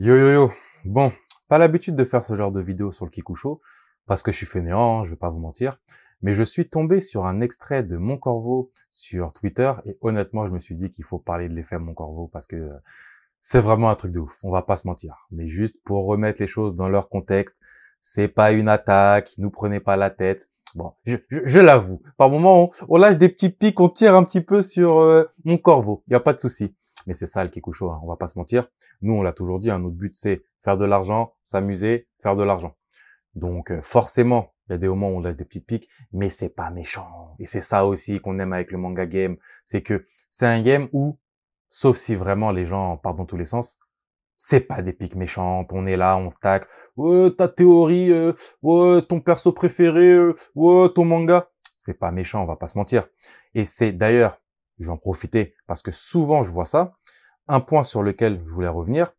Yo yo yo, bon, pas l'habitude de faire ce genre de vidéo sur le Kikucho, parce que je suis fainéant, je vais pas vous mentir, mais je suis tombé sur un extrait de Mon Corvo sur Twitter, et honnêtement, je me suis dit qu'il faut parler de l'effet Mon Corvo, parce que c'est vraiment un truc de ouf, on va pas se mentir. Mais juste pour remettre les choses dans leur contexte, c'est pas une attaque, nous prenez pas la tête, Bon, je, l'avoue. Par moment, on, lâche des petits pics, on tire un petit peu sur euh, mon corvo. Il a pas de souci mais c'est ça le Kikucho, hein, on va pas se mentir. Nous, on l'a toujours dit, un hein, notre but c'est faire de l'argent, s'amuser, faire de l'argent. Donc euh, forcément, il y a des moments où on lâche des petites piques, mais c'est pas méchant. Et c'est ça aussi qu'on aime avec le manga game, c'est que c'est un game où, sauf si vraiment les gens partent dans tous les sens, c'est pas des piques méchantes, on est là, on se tacle, ouais, ta théorie, euh, ton perso préféré, euh, ton manga. C'est pas méchant, on va pas se mentir. Et c'est d'ailleurs je vais en profiter parce que souvent je vois ça. Un point sur lequel je voulais revenir,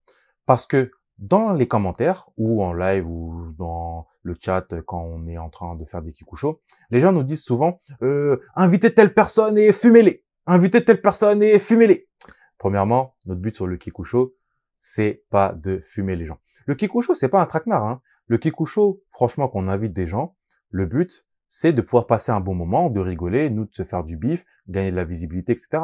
parce que dans les commentaires ou en live ou dans le chat quand on est en train de faire des kikuchos, les gens nous disent souvent euh, invitez telle personne et fumez-les, invitez telle personne et fumez-les. Premièrement, notre but sur le kikusho, c'est pas de fumer les gens. Le kikusho, c'est pas un traquenard. Hein. Le kikusho, franchement, qu'on invite des gens, le but, c'est de pouvoir passer un bon moment, de rigoler, nous de se faire du bif, gagner de la visibilité, etc.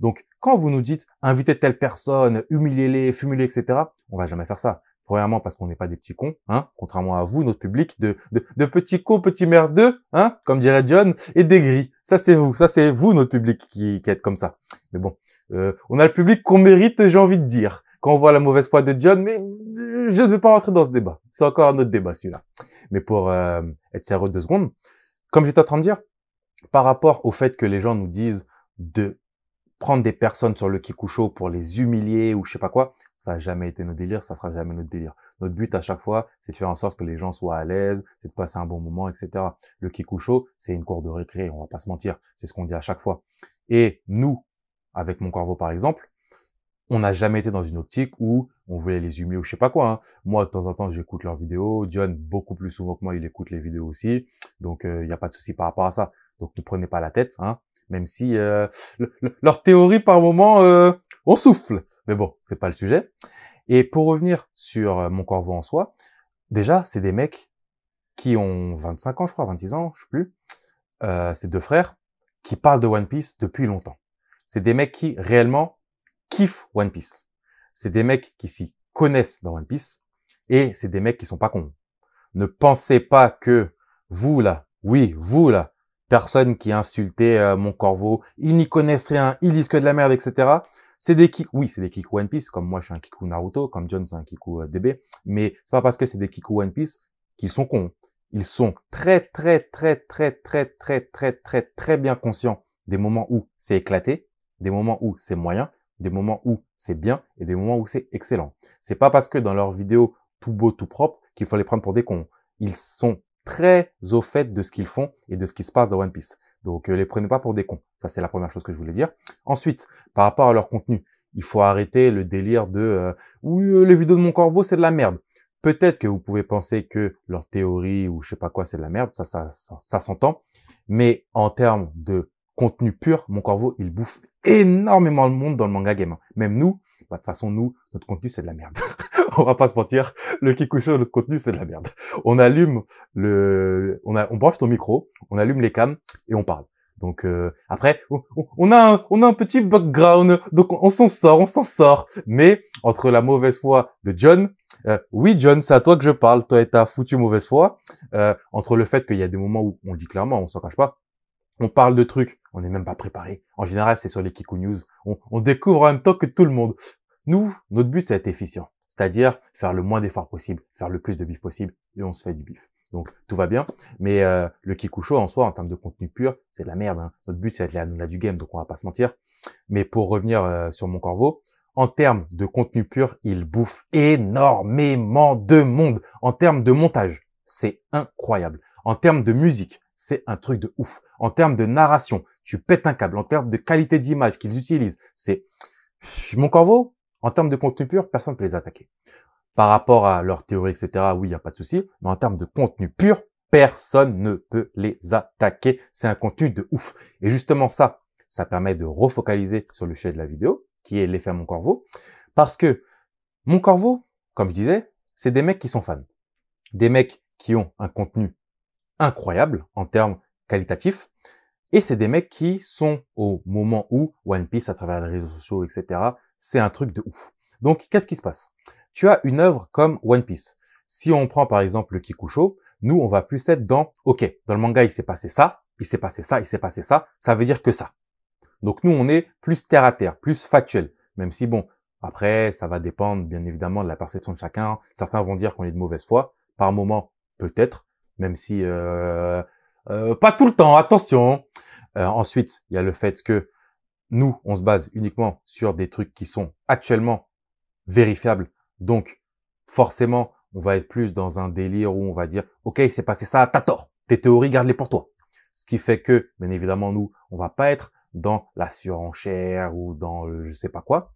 Donc, quand vous nous dites invitez telle personne, humiliez-les, fumez etc., on va jamais faire ça. Premièrement, parce qu'on n'est pas des petits cons, hein, contrairement à vous, notre public de, de, de petits cons, petits merdeux, hein, comme dirait John, et des gris. Ça, c'est vous, ça, c'est vous, notre public qui, qui êtes comme ça. Mais bon, euh, on a le public qu'on mérite, j'ai envie de dire. Quand on voit la mauvaise foi de John, mais je ne vais pas rentrer dans ce débat. C'est encore un autre débat, celui-là. Mais pour euh, être sérieux deux secondes, comme j'étais en train de dire, par rapport au fait que les gens nous disent de prendre des personnes sur le kikucho pour les humilier ou je sais pas quoi, ça n'a jamais été notre délire, ça sera jamais notre délire. Notre but à chaque fois, c'est de faire en sorte que les gens soient à l'aise, c'est de passer un bon moment, etc. Le kikucho, c'est une cour de récré, on va pas se mentir, c'est ce qu'on dit à chaque fois. Et nous, avec mon corvo par exemple, on n'a jamais été dans une optique où on voulait les humilier ou je sais pas quoi. Hein. Moi, de temps en temps, j'écoute leurs vidéos. John, beaucoup plus souvent que moi, il écoute les vidéos aussi. Donc, il euh, n'y a pas de souci par rapport à ça. Donc, ne prenez pas la tête, hein. Même si euh, leur théorie, par moment, euh, on souffle. Mais bon, c'est pas le sujet. Et pour revenir sur euh, mon corvo en soi, déjà, c'est des mecs qui ont 25 ans, je crois, 26 ans, je sais plus. Euh, c'est deux frères qui parlent de One Piece depuis longtemps. C'est des mecs qui réellement kiff One Piece. C'est des mecs qui s'y connaissent dans One Piece et c'est des mecs qui sont pas cons. Ne pensez pas que vous là, oui, vous là, personne qui a insulté euh, mon Corvo, ils n'y connaissent rien, ils lisent que de la merde, etc. C'est des kicks, oui, c'est des kiku One Piece, comme moi je suis un kiku Naruto, comme John c'est un kiku euh, DB, mais c'est pas parce que c'est des kikou One Piece qu'ils sont cons. Ils sont très, très, très, très, très, très, très, très, très bien conscients des moments où c'est éclaté, des moments où c'est moyen, des moments où c'est bien et des moments où c'est excellent. C'est pas parce que dans leurs vidéos tout beau, tout propre qu'il faut les prendre pour des cons. Ils sont très au fait de ce qu'ils font et de ce qui se passe dans One Piece. Donc, euh, les prenez pas pour des cons. Ça, c'est la première chose que je voulais dire. Ensuite, par rapport à leur contenu, il faut arrêter le délire de euh, oui, euh, les vidéos de mon corbeau, c'est de la merde. Peut-être que vous pouvez penser que leur théorie ou je sais pas quoi, c'est de la merde. Ça, ça, ça, ça s'entend. Mais en termes de contenu pur, mon corvo, il bouffe énormément le monde dans le manga game. Même nous, bah, de toute façon, nous, notre contenu, c'est de la merde. on va pas se mentir, le Kikucho, notre contenu, c'est de la merde. On allume le, on, a, on branche ton micro, on allume les cams et on parle. Donc euh, après, on a, un, on a un petit background, donc on, s'en sort, on s'en sort. Mais entre la mauvaise foi de John, euh, oui John, c'est à toi que je parle, toi et ta foutue mauvaise foi, euh, entre le fait qu'il y a des moments où on le dit clairement, on s'en cache pas, on parle de trucs, on n'est même pas préparé. En général, c'est sur les Kikou News. On, découvre en même temps que tout le monde. Nous, notre but, c'est d'être efficient. C'est-à-dire faire le moins d'efforts possible, faire le plus de bif possible, et on se fait du bif. Donc, tout va bien. Mais euh, le Kikou Show, en soi, en termes de contenu pur, c'est de la merde. Hein. Notre but, c'est d'être là du game, donc on va pas se mentir. Mais pour revenir euh, sur mon corvo, en termes de contenu pur, il bouffe énormément de monde. En termes de montage, c'est incroyable. En termes de musique, c'est un truc de ouf. En termes de narration, tu pètes un câble. En termes de qualité d'image qu'ils utilisent, c'est mon corvo. En termes de contenu pur, personne ne peut les attaquer. Par rapport à leur théorie, etc., oui, il n'y a pas de souci. Mais en termes de contenu pur, personne ne peut les attaquer. C'est un contenu de ouf. Et justement, ça, ça permet de refocaliser sur le sujet de la vidéo, qui est l'effet mon corvo. Parce que mon corvo, comme je disais, c'est des mecs qui sont fans. Des mecs qui ont un contenu incroyable en termes qualitatifs. Et c'est des mecs qui sont au moment où One Piece, à travers les réseaux sociaux, etc., c'est un truc de ouf. Donc, qu'est-ce qui se passe Tu as une œuvre comme One Piece. Si on prend par exemple le Kikucho, nous, on va plus être dans, OK, dans le manga, il s'est passé ça, il s'est passé ça, il s'est passé ça, ça veut dire que ça. Donc, nous, on est plus terre à terre, plus factuel. Même si, bon, après, ça va dépendre, bien évidemment, de la perception de chacun. Certains vont dire qu'on est de mauvaise foi. Par moment, peut-être même si euh, euh, pas tout le temps, attention. Euh, ensuite, il y a le fait que nous, on se base uniquement sur des trucs qui sont actuellement vérifiables. Donc, forcément, on va être plus dans un délire où on va dire, OK, il s'est passé ça, t'as tort. Tes théories, garde-les pour toi. Ce qui fait que, bien évidemment, nous, on va pas être dans la surenchère ou dans le je sais pas quoi.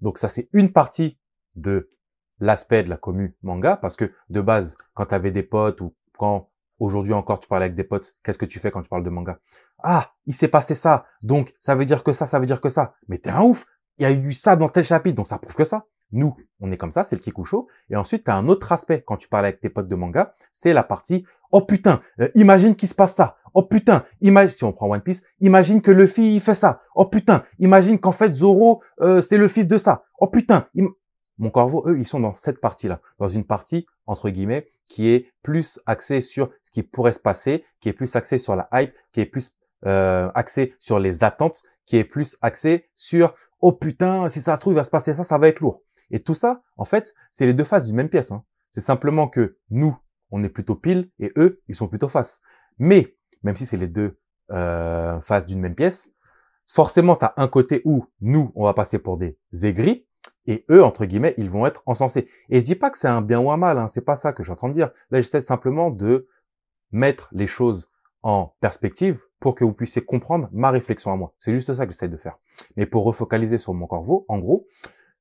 Donc, ça, c'est une partie de l'aspect de la commu manga parce que de base, quand tu avais des potes ou quand aujourd'hui encore tu parles avec des potes, qu'est-ce que tu fais quand tu parles de manga Ah, il s'est passé ça, donc ça veut dire que ça, ça veut dire que ça. Mais t'es un ouf, il y a eu ça dans tel chapitre, donc ça prouve que ça. Nous, on est comme ça, c'est le kikucho. Et ensuite, tu as un autre aspect quand tu parles avec tes potes de manga, c'est la partie « Oh putain, euh, imagine qu'il se passe ça. Oh putain, imagine, si on prend One Piece, imagine que Luffy il fait ça. Oh putain, imagine qu'en fait Zoro, euh, c'est le fils de ça. Oh putain, mon corvo, eux, ils sont dans cette partie-là, dans une partie, entre guillemets, qui est plus axée sur ce qui pourrait se passer, qui est plus axée sur la hype, qui est plus euh, axée sur les attentes, qui est plus axée sur « Oh putain, si ça se trouve, il va se passer ça, ça va être lourd ». Et tout ça, en fait, c'est les deux faces d'une même pièce. Hein. C'est simplement que nous, on est plutôt pile et eux, ils sont plutôt face. Mais, même si c'est les deux euh, faces d'une même pièce, forcément, tu as un côté où nous, on va passer pour des aigris et eux, entre guillemets, ils vont être encensés. Et je dis pas que c'est un bien ou un mal, hein, c'est pas ça que je suis en train de dire. Là, j'essaie simplement de mettre les choses en perspective pour que vous puissiez comprendre ma réflexion à moi. C'est juste ça que j'essaie de faire. Mais pour refocaliser sur mon corvo, en gros,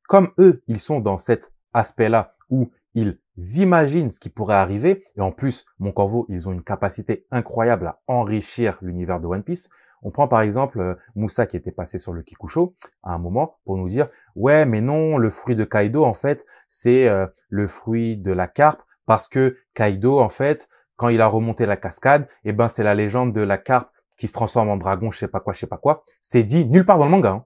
comme eux, ils sont dans cet aspect-là où ils imaginent ce qui pourrait arriver, et en plus, mon corvo, ils ont une capacité incroyable à enrichir l'univers de One Piece, on prend par exemple euh, Moussa qui était passé sur le Kikucho à un moment pour nous dire ouais mais non le fruit de Kaido en fait c'est euh, le fruit de la carpe parce que Kaido en fait quand il a remonté la cascade et eh ben c'est la légende de la carpe qui se transforme en dragon je sais pas quoi je sais pas quoi c'est dit nulle part dans le manga. Hein.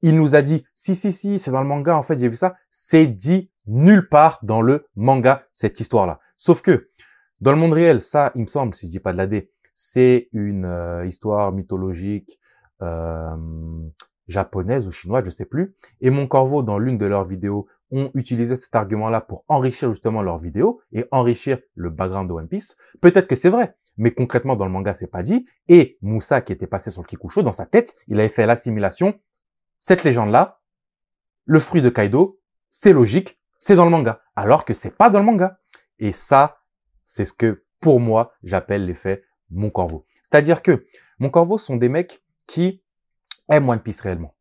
Il nous a dit si si si c'est dans le manga en fait j'ai vu ça c'est dit nulle part dans le manga cette histoire là. Sauf que dans le monde réel ça il me semble si je dis pas de la D c'est une euh, histoire mythologique euh, japonaise ou chinoise, je ne sais plus. Et Mon Corvo, dans l'une de leurs vidéos, ont utilisé cet argument-là pour enrichir justement leurs vidéos et enrichir le background de One Piece. Peut-être que c'est vrai, mais concrètement dans le manga, c'est pas dit. Et Moussa, qui était passé sur le Kikucho, dans sa tête, il avait fait l'assimilation. Cette légende-là, le fruit de Kaido, c'est logique, c'est dans le manga, alors que c'est pas dans le manga. Et ça, c'est ce que, pour moi, j'appelle l'effet mon corvo. C'est-à-dire que mon corvo sont des mecs qui aiment One Piece réellement.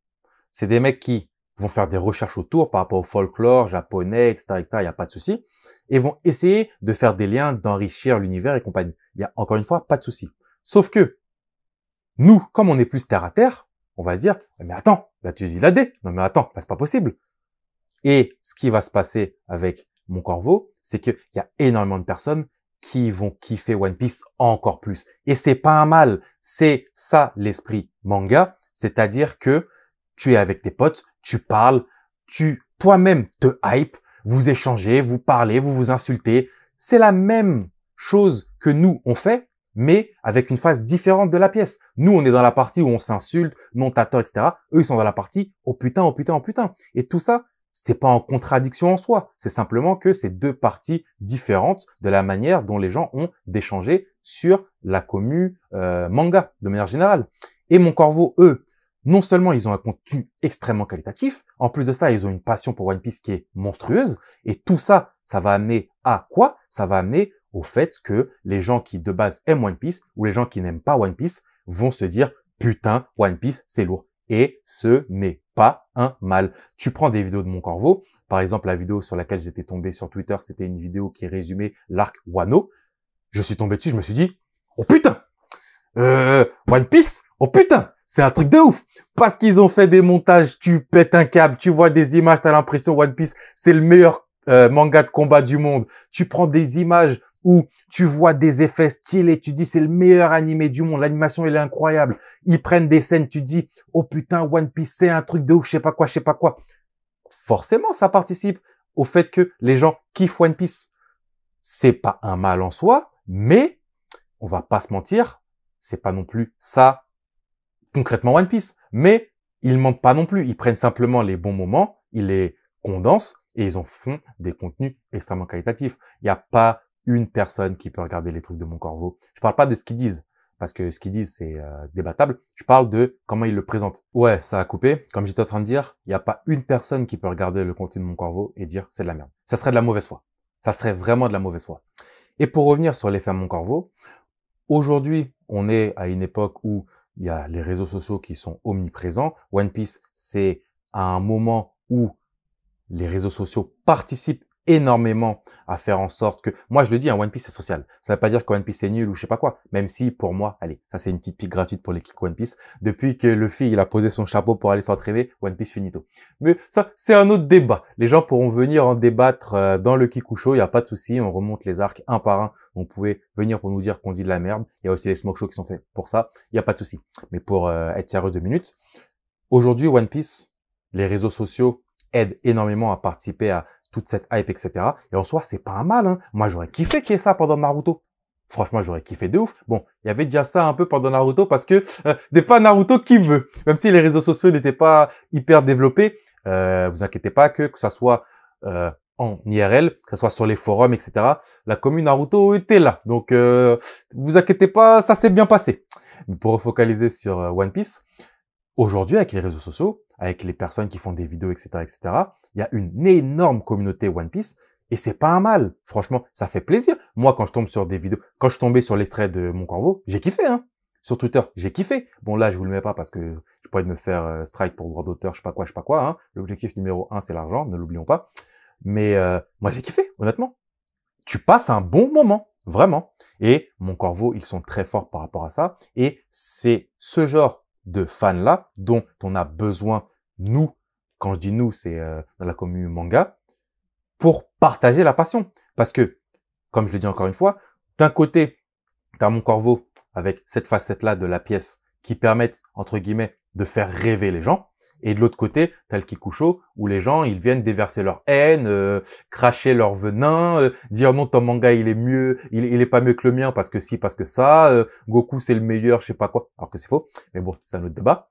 C'est des mecs qui vont faire des recherches autour par rapport au folklore japonais, etc., etc. Il n'y a pas de souci. Et vont essayer de faire des liens, d'enrichir l'univers et compagnie. Il y a encore une fois pas de souci. Sauf que nous, comme on est plus terre à terre, on va se dire mais attends, là tu dis la D. Non mais attends, là c'est pas possible. Et ce qui va se passer avec mon corvo, c'est qu'il y a énormément de personnes qui vont kiffer One Piece encore plus. Et c'est pas un mal, c'est ça l'esprit manga, c'est-à-dire que tu es avec tes potes, tu parles, tu toi-même te hype, vous échangez, vous parlez, vous vous insultez. C'est la même chose que nous on fait, mais avec une phase différente de la pièce. Nous, on est dans la partie où on s'insulte, non t'as etc. Eux, ils sont dans la partie, oh putain, oh putain, oh putain. Et tout ça, c'est pas en contradiction en soi, c'est simplement que c'est deux parties différentes de la manière dont les gens ont d'échanger sur la commu euh, manga de manière générale. Et Mon Corvo, eux, non seulement ils ont un contenu extrêmement qualitatif, en plus de ça, ils ont une passion pour One Piece qui est monstrueuse, et tout ça, ça va amener à quoi Ça va amener au fait que les gens qui de base aiment One Piece ou les gens qui n'aiment pas One Piece vont se dire putain, One Piece, c'est lourd et ce n'est pas un mal. Tu prends des vidéos de mon corvo, par exemple la vidéo sur laquelle j'étais tombé sur Twitter, c'était une vidéo qui résumait l'arc Wano. Je suis tombé dessus, je me suis dit, oh putain, euh, One Piece, oh putain, c'est un truc de ouf. Parce qu'ils ont fait des montages, tu pètes un câble, tu vois des images, tu as l'impression One Piece, c'est le meilleur euh, manga de combat du monde. Tu prends des images où tu vois des effets stylés, tu dis c'est le meilleur animé du monde, l'animation elle est incroyable. Ils prennent des scènes, tu dis oh putain One Piece c'est un truc de ouf, je sais pas quoi, je sais pas quoi. Forcément, ça participe au fait que les gens kiffent One Piece. C'est pas un mal en soi, mais on va pas se mentir, c'est pas non plus ça concrètement One Piece, mais ils mentent pas non plus, ils prennent simplement les bons moments, ils les condensent et ils en font des contenus extrêmement qualitatifs. Il n'y a pas une personne qui peut regarder les trucs de mon corvo. Je parle pas de ce qu'ils disent, parce que ce qu'ils disent, c'est euh, débattable. Je parle de comment ils le présentent. Ouais, ça a coupé. Comme j'étais en train de dire, il n'y a pas une personne qui peut regarder le contenu de mon corvo et dire c'est de la merde. Ça serait de la mauvaise foi. Ça serait vraiment de la mauvaise foi. Et pour revenir sur l'effet mon corvo, aujourd'hui, on est à une époque où il y a les réseaux sociaux qui sont omniprésents. One Piece, c'est à un moment où les réseaux sociaux participent énormément à faire en sorte que, moi je le dis, un hein, One Piece c'est social. Ça ne veut pas dire que One Piece est nul ou je sais pas quoi. Même si pour moi, allez, ça c'est une petite pique gratuite pour les One Piece. Depuis que Luffy il a posé son chapeau pour aller s'entraîner, One Piece finito. Mais ça c'est un autre débat. Les gens pourront venir en débattre euh, dans le Kikucho, il y a pas de souci, on remonte les arcs un par un. Vous pouvez venir pour nous dire qu'on dit de la merde. Il y a aussi les smoke shows qui sont faits pour ça, il n'y a pas de souci. Mais pour euh, être sérieux deux minutes, aujourd'hui One Piece, les réseaux sociaux aident énormément à participer à cette hype, etc. Et en soi, c'est pas mal. Hein. Moi, j'aurais kiffé qu'il y ait ça pendant Naruto. Franchement, j'aurais kiffé de ouf. Bon, il y avait déjà ça un peu pendant Naruto parce que des euh, pas Naruto qui veut. Même si les réseaux sociaux n'étaient pas hyper développés, euh, vous inquiétez pas que que ça soit euh, en IRL, que ce soit sur les forums, etc. La commune Naruto était là. Donc, vous inquiétez pas, ça s'est bien passé. Pour focaliser sur One Piece, Aujourd'hui, avec les réseaux sociaux, avec les personnes qui font des vidéos, etc., etc., il y a une énorme communauté One Piece et c'est pas un mal. Franchement, ça fait plaisir. Moi, quand je tombe sur des vidéos, quand je tombais sur l'extrait de Mon Corvo, j'ai kiffé, hein. Sur Twitter, j'ai kiffé. Bon, là, je vous le mets pas parce que je pourrais me faire euh, strike pour droit d'auteur, je sais pas quoi, je sais pas quoi, hein. L'objectif numéro un, c'est l'argent, ne l'oublions pas. Mais euh, moi, j'ai kiffé, honnêtement. Tu passes un bon moment, vraiment. Et Mon Corvo, ils sont très forts par rapport à ça. Et c'est ce genre de fans-là, dont on a besoin, nous, quand je dis nous, c'est euh, dans la commune manga, pour partager la passion. Parce que, comme je le dis encore une fois, d'un côté, tu as mon corvo avec cette facette-là de la pièce qui permettent, entre guillemets, de faire rêver les gens. Et de l'autre côté, tel le Kikucho, où les gens, ils viennent déverser leur haine, euh, cracher leur venin, euh, dire non, ton manga, il est mieux, il, il, est pas mieux que le mien, parce que si, parce que ça, euh, Goku, c'est le meilleur, je sais pas quoi, alors que c'est faux. Mais bon, c'est un autre débat.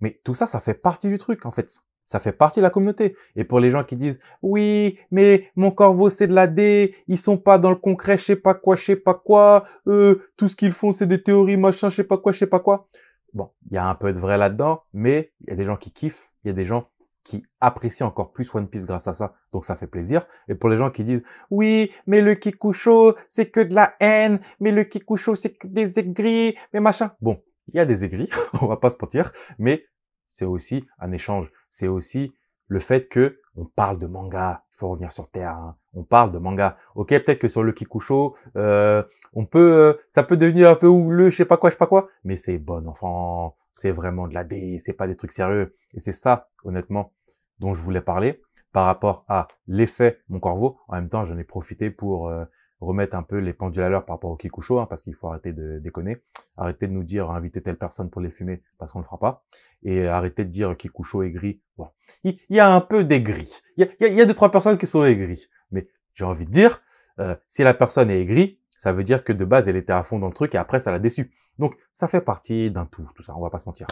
Mais tout ça, ça fait partie du truc, en fait. Ça fait partie de la communauté. Et pour les gens qui disent, oui, mais mon corvo, c'est de la D, ils sont pas dans le concret, je sais pas quoi, je sais pas quoi, tout ce qu'ils font, c'est des théories, machin, je sais pas quoi, je sais pas quoi. Bon, il y a un peu de vrai là-dedans, mais il y a des gens qui kiffent, il y a des gens qui apprécient encore plus One Piece grâce à ça, donc ça fait plaisir. Et pour les gens qui disent oui, mais le Kikucho, c'est que de la haine, mais le Kikucho, c'est que des aigris, mais machin. Bon, il y a des aigris, on va pas se mentir, mais c'est aussi un échange, c'est aussi le fait que on parle de manga, il faut revenir sur terre, hein on parle de manga. Ok, peut-être que sur le Kikucho, euh, on peut, euh, ça peut devenir un peu le je sais pas quoi, je sais pas quoi. Mais c'est bon enfant, c'est vraiment de la D, c'est pas des trucs sérieux. Et c'est ça, honnêtement, dont je voulais parler par rapport à l'effet mon corvo. En même temps, j'en ai profité pour euh, remettre un peu les pendules à l'heure par rapport au Kikucho, hein, parce qu'il faut arrêter de déconner. Arrêter de nous dire euh, inviter telle personne pour les fumer, parce qu'on le fera pas. Et arrêter de dire Kikucho est gris. Bon. Il y, a un peu des gris. Il y a, y, deux, trois personnes qui sont aigries. Mais j'ai envie de dire, euh, si la personne est aigrie, ça veut dire que de base, elle était à fond dans le truc et après, ça l'a déçu. Donc, ça fait partie d'un tout, tout ça, on va pas se mentir.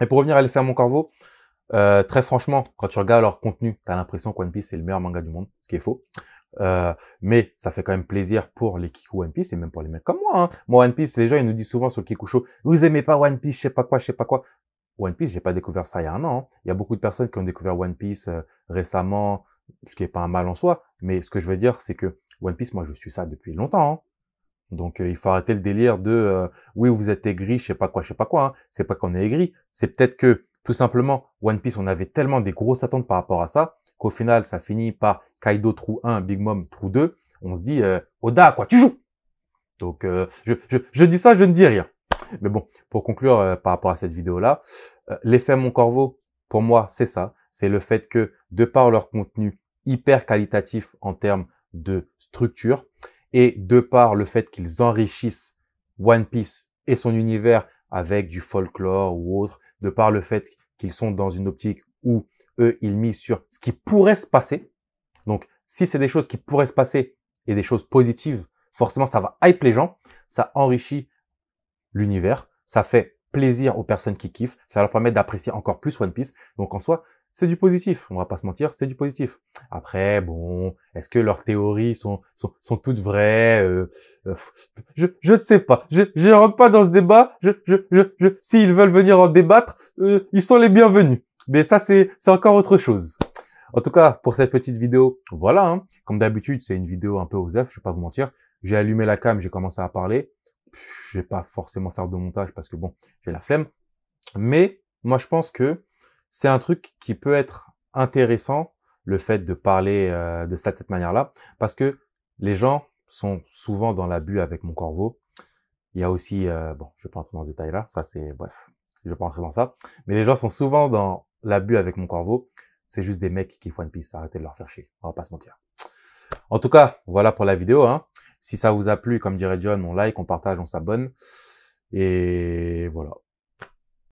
Et pour revenir à les faire mon corbeau, euh, très franchement, quand tu regardes leur contenu, tu as l'impression que One Piece c'est le meilleur manga du monde, ce qui est faux. Euh, mais ça fait quand même plaisir pour les Kiku One Piece et même pour les mecs comme moi. Hein. Moi One Piece, les gens ils nous disent souvent sur le Kiku vous aimez pas One Piece, je sais pas quoi, je sais pas quoi. One Piece, j'ai pas découvert ça il y a un an. Hein. Il y a beaucoup de personnes qui ont découvert One Piece euh, récemment, ce qui est pas un mal en soi. Mais ce que je veux dire, c'est que One Piece, moi, je suis ça depuis longtemps. Hein. Donc, euh, il faut arrêter le délire de euh, oui, vous êtes aigri, je sais pas quoi, je sais pas quoi. Hein. C'est pas qu'on est aigri, c'est peut-être que tout simplement One Piece, on avait tellement des grosses attentes par rapport à ça qu'au final, ça finit par Kaido trou 1, Big Mom trou 2. On se dit Oda, quoi, tu joues. Donc, je, je dis ça, je ne dis rien. Mais bon, pour conclure euh, par rapport à cette vidéo-là, euh, l'effet Mon Corvo, pour moi, c'est ça. C'est le fait que, de par leur contenu hyper qualitatif en termes de structure, et de par le fait qu'ils enrichissent One Piece et son univers avec du folklore ou autre, de par le fait qu'ils sont dans une optique où eux, ils misent sur ce qui pourrait se passer. Donc, si c'est des choses qui pourraient se passer et des choses positives, forcément, ça va hype les gens, ça enrichit l'univers. Ça fait plaisir aux personnes qui kiffent. Ça leur permet d'apprécier encore plus One Piece. Donc en soi, c'est du positif. On va pas se mentir, c'est du positif. Après, bon, est-ce que leurs théories sont sont, sont toutes vraies euh, euh, Je ne sais pas. Je ne rentre pas dans ce débat. Je je je, je s'ils veulent venir en débattre, euh, ils sont les bienvenus. Mais ça c'est encore autre chose. En tout cas, pour cette petite vidéo, voilà. Hein. Comme d'habitude, c'est une vidéo un peu aux œufs, je vais pas vous mentir. J'ai allumé la cam, j'ai commencé à parler je vais pas forcément faire de montage parce que bon, j'ai la flemme. Mais moi, je pense que c'est un truc qui peut être intéressant, le fait de parler euh, de ça de cette manière-là, parce que les gens sont souvent dans l'abus avec mon corvo. Il y a aussi, euh, bon, je vais pas entrer dans ce détail-là, ça c'est, bref, je vais pas entrer dans ça. Mais les gens sont souvent dans l'abus avec mon corvo. C'est juste des mecs qui font une piste, arrêtez de leur faire chier, on va pas se mentir. En tout cas, voilà pour la vidéo. Hein. Si ça vous a plu, comme dirait John, on like, on partage, on s'abonne. Et voilà.